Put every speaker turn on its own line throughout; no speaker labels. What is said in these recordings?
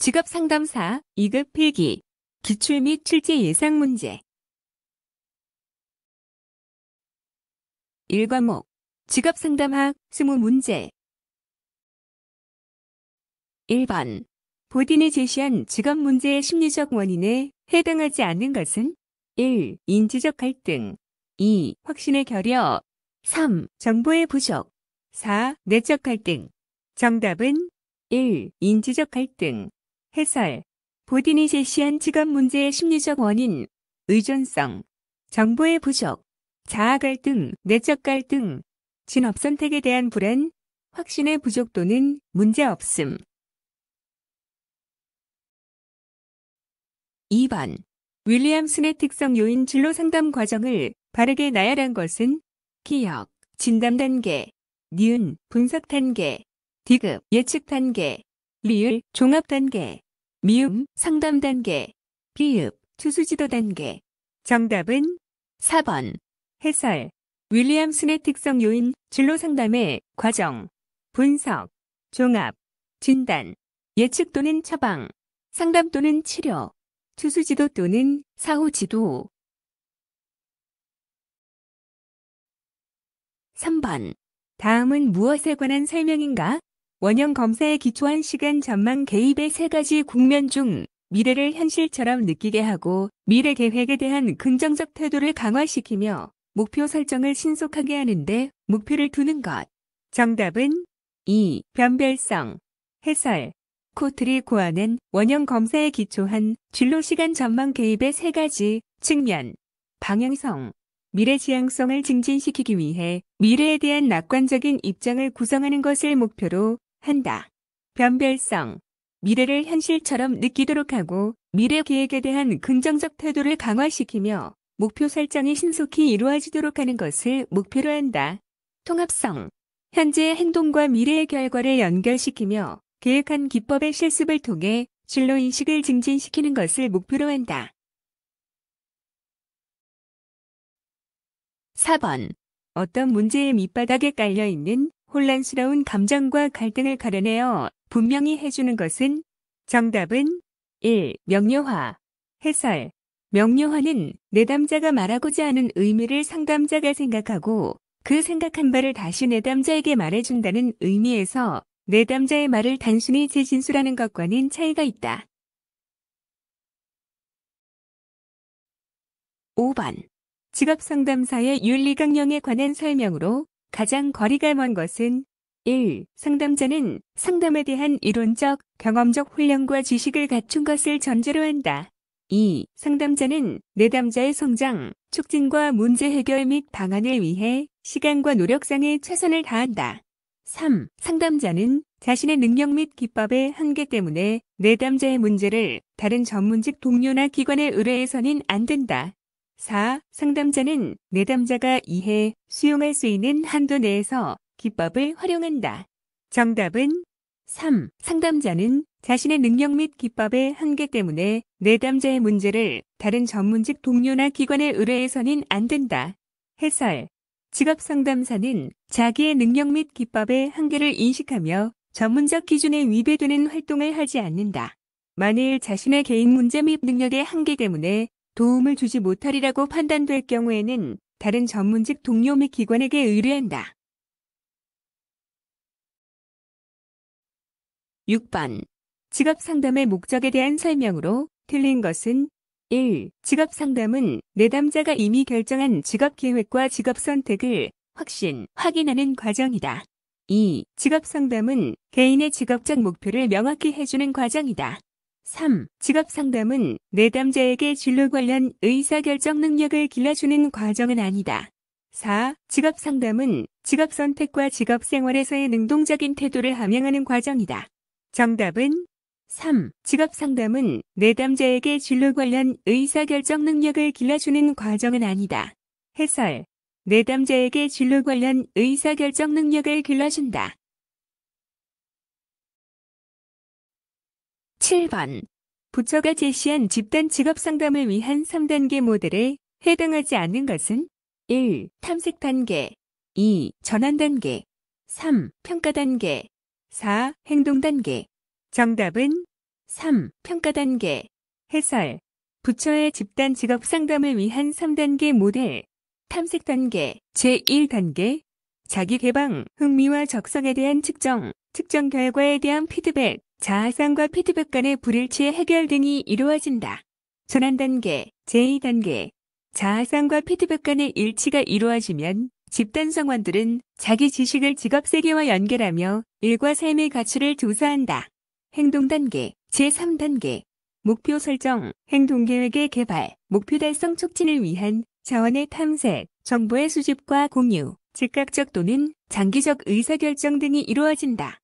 직업 상담사 2급 필기 기출 및 출제 예상 문제 1과목 직업 상담학 20문제 1번 보딘이 제시한 직업 문제의 심리적 원인에 해당하지 않는 것은 1. 인지적 갈등 2. 확신의 결여 3. 정보의 부족 4. 내적 갈등 정답은 1. 인지적 갈등 해설, 보딘이 제시한 직업 문제의 심리적 원인, 의존성, 정보의 부족, 자아 갈등, 내적 갈등, 진업 선택에 대한 불안, 확신의 부족 또는 문제 없음. 2번. 윌리엄슨의 특성 요인 진로 상담 과정을 바르게 나열한 것은 기억, 진단 단계, 니은, 분석 단계, 디급, 예측 단계, 리을, 종합 단계, 미음, 상담 단계, 비읍, 주수지도 단계. 정답은 4번. 해설. 윌리엄슨의 특성 요인, 진로 상담의 과정, 분석, 종합, 진단, 예측 또는 처방, 상담 또는 치료, 주수지도 또는 사후지도. 3번. 다음은 무엇에 관한 설명인가? 원형 검사에 기초한 시간 전망 개입의 세 가지 국면 중 미래를 현실처럼 느끼게 하고 미래 계획에 대한 긍정적 태도를 강화시키며 목표 설정을 신속하게 하는데 목표를 두는 것. 정답은 2. 변별성. 해설. 코트리 고안은 원형 검사에 기초한 진로 시간 전망 개입의 세 가지 측면, 방향성, 미래 지향성을 증진시키기 위해 미래에 대한 낙관적인 입장을 구성하는 것을 목표로 한다. 변별성. 미래를 현실처럼 느끼도록 하고 미래 계획에 대한 긍정적 태도를 강화시키며 목표 설정이 신속히 이루어지도록 하는 것을 목표로 한다. 통합성. 현재의 행동과 미래의 결과를 연결시키며 계획한 기법의 실습을 통해 진로인식을 증진시키는 것을 목표로 한다. 4번. 어떤 문제의 밑바닥에 깔려있는 혼란스러운 감정과 갈등을 가려내어 분명히 해주는 것은 정답은 1. 명료화 해설 명료화는 내담자가 말하고자 하는 의미를 상담자가 생각하고 그 생각한 바를 다시 내담자에게 말해준다는 의미에서 내담자의 말을 단순히 재진술하는 것과는 차이가 있다. 5번 직업상담사의 윤리강령에 관한 설명으로 가장 거리가 먼 것은 1. 상담자는 상담에 대한 이론적, 경험적 훈련과 지식을 갖춘 것을 전제로 한다. 2. 상담자는 내담자의 성장, 촉진과 문제 해결 및 방안을 위해 시간과 노력상의 최선을 다한다. 3. 상담자는 자신의 능력 및 기법의 한계 때문에 내담자의 문제를 다른 전문직 동료나 기관에 의뢰해서는 안 된다. 4. 상담자는 내담자가 네 이해, 수용할 수 있는 한도 내에서 기법을 활용한다. 정답은 3. 상담자는 자신의 능력 및 기법의 한계 때문에 내담자의 네 문제를 다른 전문직 동료나 기관에 의뢰해서는 안 된다. 해설. 직업 상담사는 자기의 능력 및 기법의 한계를 인식하며 전문적 기준에 위배되는 활동을 하지 않는다. 만일 자신의 개인 문제 및 능력의 한계 때문에 도움을 주지 못하리라고 판단될 경우에는 다른 전문직 동료 및 기관에게 의뢰한다. 6번. 직업 상담의 목적에 대한 설명으로 틀린 것은 1. 직업 상담은 내담자가 이미 결정한 직업 계획과 직업 선택을 확신, 확인하는 과정이다. 2. 직업 상담은 개인의 직업적 목표를 명확히 해주는 과정이다. 3. 직업 상담은 내담자에게 진로 관련 의사결정 능력을 길러주는 과정은 아니다. 4. 직업 상담은 직업 선택과 직업 생활에서의 능동적인 태도를 함양하는 과정이다. 정답은 3. 직업 상담은 내담자에게 진로 관련 의사결정 능력을 길러주는 과정은 아니다. 해설. 내담자에게 진로 관련 의사결정 능력을 길러준다. 7번 부처가 제시한 집단 직업 상담을 위한 3단계 모델에 해당하지 않는 것은 1. 탐색 단계 2. 전환 단계 3. 평가 단계 4. 행동 단계 정답은 3. 평가 단계 해설 부처의 집단 직업 상담을 위한 3단계 모델 탐색 단계 제1단계 자기 개방 흥미와 적성에 대한 측정 측정 결과에 대한 피드백 자아상과 피드백 간의 불일치의 해결 등이 이루어진다. 전환 단계, 제2단계, 자아상과 피드백 간의 일치가 이루어지면 집단 성원들은 자기 지식을 직업 세계와 연결하며 일과 삶의 가치를 조사한다. 행동 단계, 제3단계, 목표 설정, 행동 계획의 개발, 목표 달성 촉진을 위한 자원의 탐색, 정보의 수집과 공유, 즉각적 또는 장기적 의사결정 등이 이루어진다.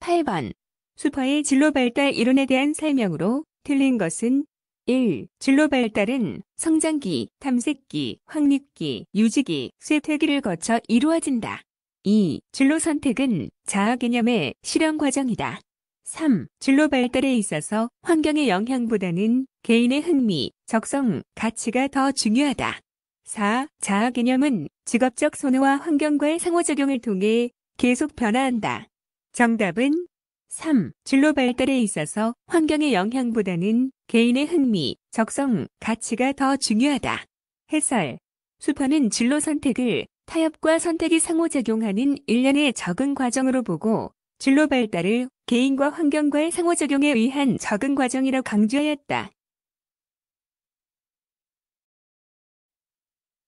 8번 수퍼의 진로 발달 이론에 대한 설명으로 틀린 것은 1. 진로 발달은 성장기, 탐색기, 확립기, 유지기, 쇠퇴기를 거쳐 이루어진다. 2. 진로 선택은 자아 개념의 실현 과정이다. 3. 진로 발달에 있어서 환경의 영향보다는 개인의 흥미, 적성, 가치가 더 중요하다. 4. 자아 개념은 직업적 손해와 환경과의 상호작용을 통해 계속 변화한다. 정답은 3. 진로 발달에 있어서 환경의 영향보다는 개인의 흥미, 적성, 가치가 더 중요하다. 해설. 수퍼는 진로 선택을 타협과 선택이 상호작용하는 일련의 적응 과정으로 보고 진로 발달을 개인과 환경과의 상호작용에 의한 적응 과정이라 강조하였다.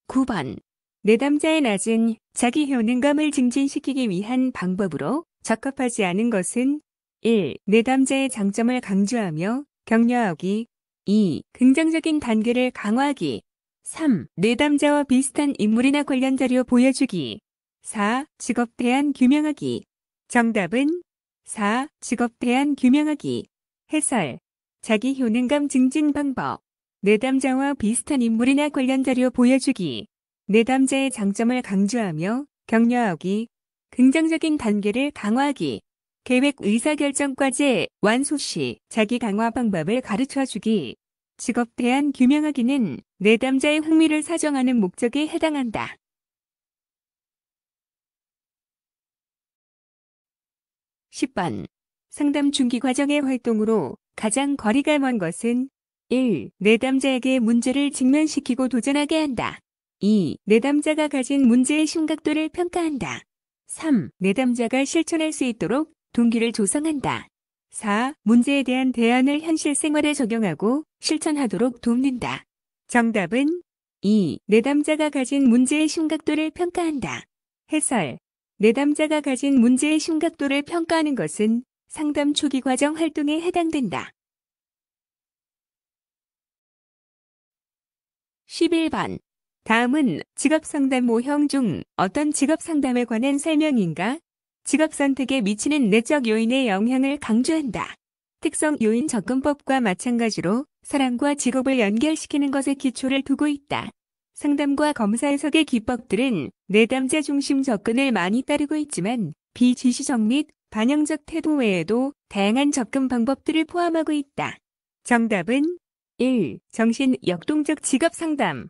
9번. 내담자의 낮은 자기 효능감을 증진시키기 위한 방법으로 적합하지 않은 것은 1. 내담자의 장점을 강조하며 격려하기 2. 긍정적인 단계를 강화하기 3. 내담자와 비슷한 인물이나 관련 자료 보여주기 4. 직업 대한 규명하기 정답은 4. 직업 대한 규명하기 해설 자기 효능감 증진 방법 내담자와 비슷한 인물이나 관련 자료 보여주기 내담자의 장점을 강조하며 격려하기 긍정적인 단계를 강화하기, 계획 의사결정과제 완소시, 자기 강화 방법을 가르쳐 주기, 직업 대한 규명하기는 내담자의 흥미를 사정하는 목적에 해당한다. 1 0번 상담 중기 과정의 활동으로 가장 거리가 먼 것은 1. 내담자에게 문제를 직면시키고 도전하게 한다. 2. 내담자가 가진 문제의 심각도를 평가한다. 3. 내담자가 실천할 수 있도록 동기를 조성한다. 4. 문제에 대한 대안을 현실 생활에 적용하고 실천하도록 돕는다. 정답은 2. 내담자가 가진 문제의 심각도를 평가한다. 해설. 내담자가 가진 문제의 심각도를 평가하는 것은 상담 초기 과정 활동에 해당된다. 11번 다음은 직업상담 모형 중 어떤 직업상담에 관한 설명인가? 직업선택에 미치는 내적 요인의 영향을 강조한다. 특성 요인 접근법과 마찬가지로 사람과 직업을 연결시키는 것에 기초를 두고 있다. 상담과 검사 해석의 기법들은 내담자 중심 접근을 많이 따르고 있지만 비지시적 및 반영적 태도 외에도 다양한 접근 방법들을 포함하고 있다. 정답은 1. 정신 역동적 직업 상담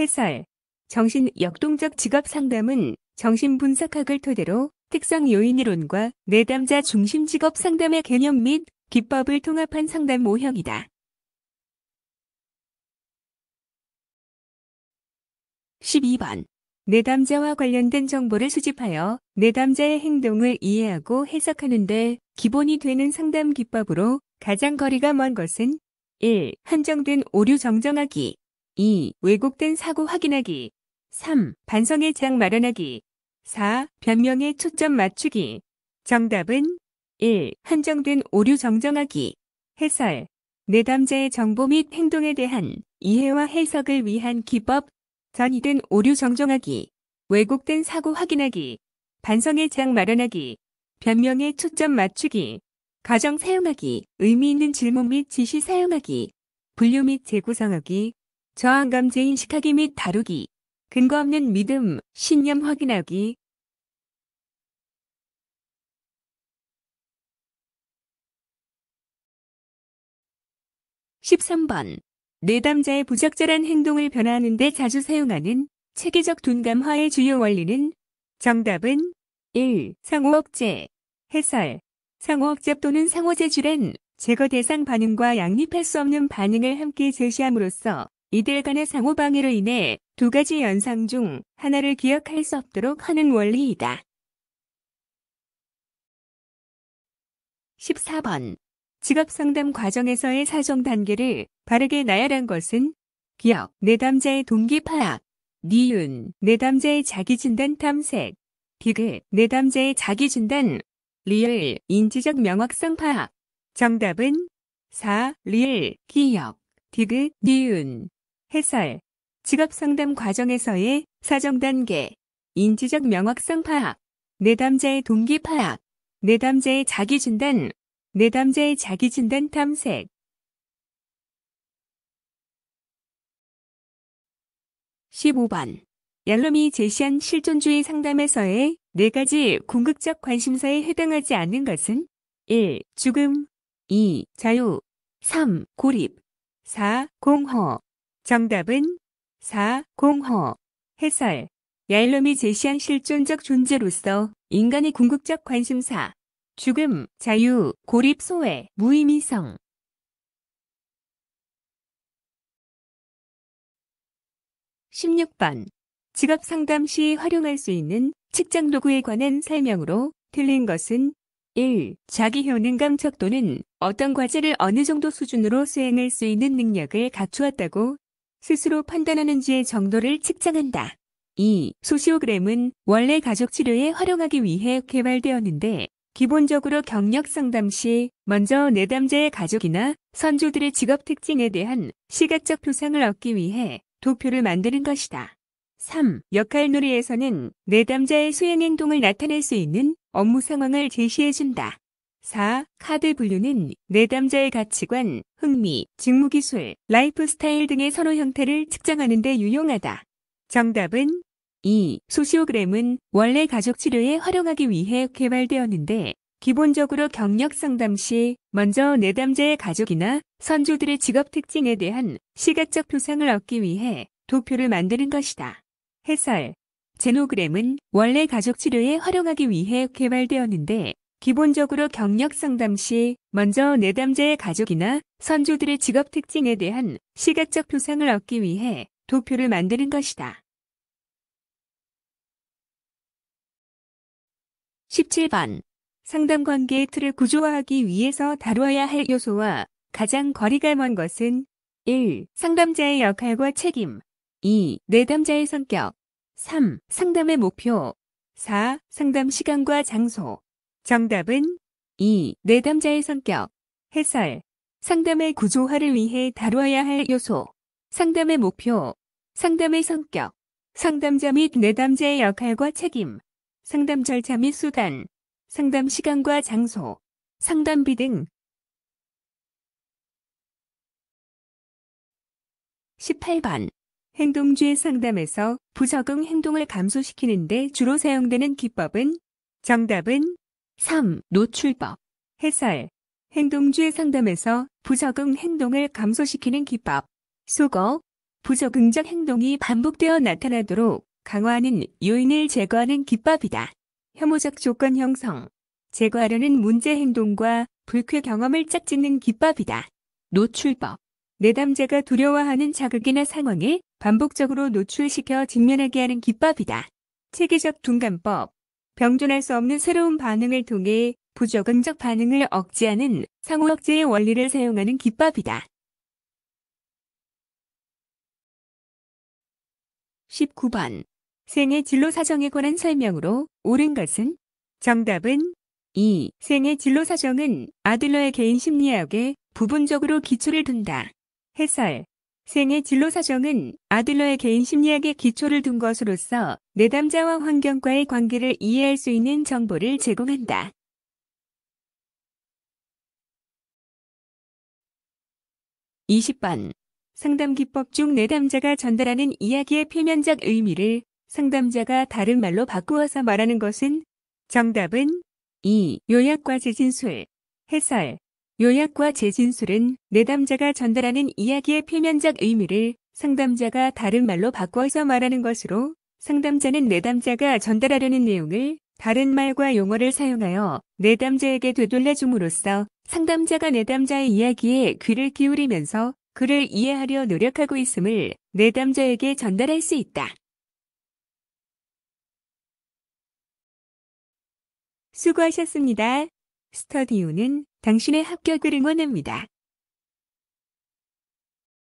해설. 정신 역동적 직업 상담은 정신분석학을 토대로 특성 요인 이론과 내담자 중심 직업 상담의 개념 및 기법을 통합한 상담 모형이다. 십이 번 내담자와 관련된 정보를 수집하여 내담자의 행동을 이해하고 해석하는데 기본이 되는 상담 기법으로 가장 거리가 먼 것은 1. 한정된 오류 정정하기 2. 왜곡된 사고 확인하기 3. 반성의 장 마련하기 4. 변명의 초점 맞추기 정답은 1. 한정된 오류 정정하기 해설 내담자의 정보 및 행동에 대한 이해와 해석을 위한 기법 전이된 오류 정정하기 왜곡된 사고 확인하기 반성의 장 마련하기 변명의 초점 맞추기 가정 사용하기 의미 있는 질문 및 지시 사용하기 분류 및 재구성하기 저항감제 인식하기 및 다루기, 근거 없는 믿음, 신념 확인하기, 1 3번 내담자의 부적절한 행동을 변화하는데 자주 사용하는 체계적 둔감화의 주요 원리는 정답은 1. 상호억제 해설 상호억제 또는 상호제출은 제거 대상 반응과 양립할 수 없는 반응을 함께 제시함으로써 이들 간의 상호방해로 인해 두 가지 연상 중 하나를 기억할 수 없도록 하는 원리이다. 14번 직업상담 과정에서의 사정 단계를 바르게 나열한 것은 기억, 내담자의 동기 파악, 니은, 내담자의 자기진단 탐색, 디귿, 내담자의 자기진단, 리을, 인지적 명확성 파악. 정답은 4. 리을, 기억, 디귿, 니은. 해설, 직업 상담 과정에서의 사정 단계, 인지적 명확성 파악, 내담자의 동기 파악, 내담자의 자기 진단, 내담자의 자기 진단 탐색. 1 5번 얄롬이 제시한 실존주의 상담에서의 네 가지 궁극적 관심사에 해당하지 않는 것은 1. 죽음 2. 자유 3. 고립 4. 공허 정답은 4. 공허. 해설. 얄일롬이 제시한 실존적 존재로서 인간의 궁극적 관심사. 죽음, 자유, 고립, 소외, 무의미성. 1 6번 직업 상담 시 활용할 수 있는 측정 도구에 관한 설명으로 틀린 것은 1. 자기 효능 감척 도는 어떤 과제를 어느 정도 수준으로 수행할 수 있는 능력을 갖추었다고 스스로 판단하는지의 정도를 측정한다. 2. 소시오그램은 원래 가족 치료에 활용하기 위해 개발되었는데 기본적으로 경력 상담 시 먼저 내담자의 가족이나 선조들의 직업 특징에 대한 시각적 표상을 얻기 위해 도표를 만드는 것이다. 3. 역할놀이에서는 내담자의 수행 행동을 나타낼 수 있는 업무 상황을 제시해준다. 4. 카드 분류는 내담자의 가치관, 흥미, 직무기술, 라이프스타일 등의 선호 형태를 측정하는 데 유용하다. 정답은 2. 소시오그램은 원래 가족 치료에 활용하기 위해 개발되었는데 기본적으로 경력 상담 시 먼저 내담자의 가족이나 선조들의 직업 특징에 대한 시각적 표상을 얻기 위해 도표를 만드는 것이다. 해설 제노그램은 원래 가족 치료에 활용하기 위해 개발되었는데 기본적으로 경력 상담 시 먼저 내담자의 가족이나 선조들의 직업 특징에 대한 시각적 표상을 얻기 위해 도표를 만드는 것이다. 17번 상담 관계의 틀을 구조화하기 위해서 다루어야 할 요소와 가장 거리가 먼 것은 1. 상담자의 역할과 책임 2. 내담자의 성격 3. 상담의 목표 4. 상담 시간과 장소 정답은 2. 내담자의 성격. 해설. 상담의 구조화를 위해 다루어야 할 요소. 상담의 목표. 상담의 성격. 상담자 및 내담자의 역할과 책임. 상담 절차 및 수단. 상담 시간과 장소. 상담비 등. 18번. 행동주의 상담에서 부적응 행동을 감소시키는데 주로 사용되는 기법은? 정답은 3. 노출법 해설 행동주의 상담에서 부적응 행동을 감소시키는 기법 속어 부적응적 행동이 반복되어 나타나도록 강화하는 요인을 제거하는 기법이다. 혐오적 조건 형성 제거하려는 문제 행동과 불쾌 경험을 짝짓는 기법이다. 노출법 내담자가 두려워하는 자극이나 상황에 반복적으로 노출시켜 직면하게 하는 기법이다. 체계적 둔감법 병존할 수 없는 새로운 반응을 통해 부적응적 반응을 억제하는 상호 억제의 원리를 사용하는 기법이다. 19번 생의 진로 사정에 관한 설명으로 옳은 것은 정답은 2. 생의 진로 사정은 아들러의 개인 심리학에 부분적으로 기초를 둔다. 해설 생애 진로 사정은 아들러의 개인 심리학에 기초를 둔 것으로서 내담자와 환경과의 관계를 이해할 수 있는 정보를 제공한다. 2 0번 상담 기법 중 내담자가 전달하는 이야기의 표면적 의미를 상담자가 다른 말로 바꾸어서 말하는 것은 정답은 이 요약과 재진술, 해설, 요약과 재진술은 내담자가 전달하는 이야기의 표면적 의미를 상담자가 다른 말로 바꿔서 말하는 것으로 상담자는 내담자가 전달하려는 내용을 다른 말과 용어를 사용하여 내담자에게 되돌려줌으로써 상담자가 내담자의 이야기에 귀를 기울이면서 그를 이해하려 노력하고 있음을 내담자에게 전달할 수 있다. 수고하셨습니다. 스터디오는 당신의 합격을 응원합니다.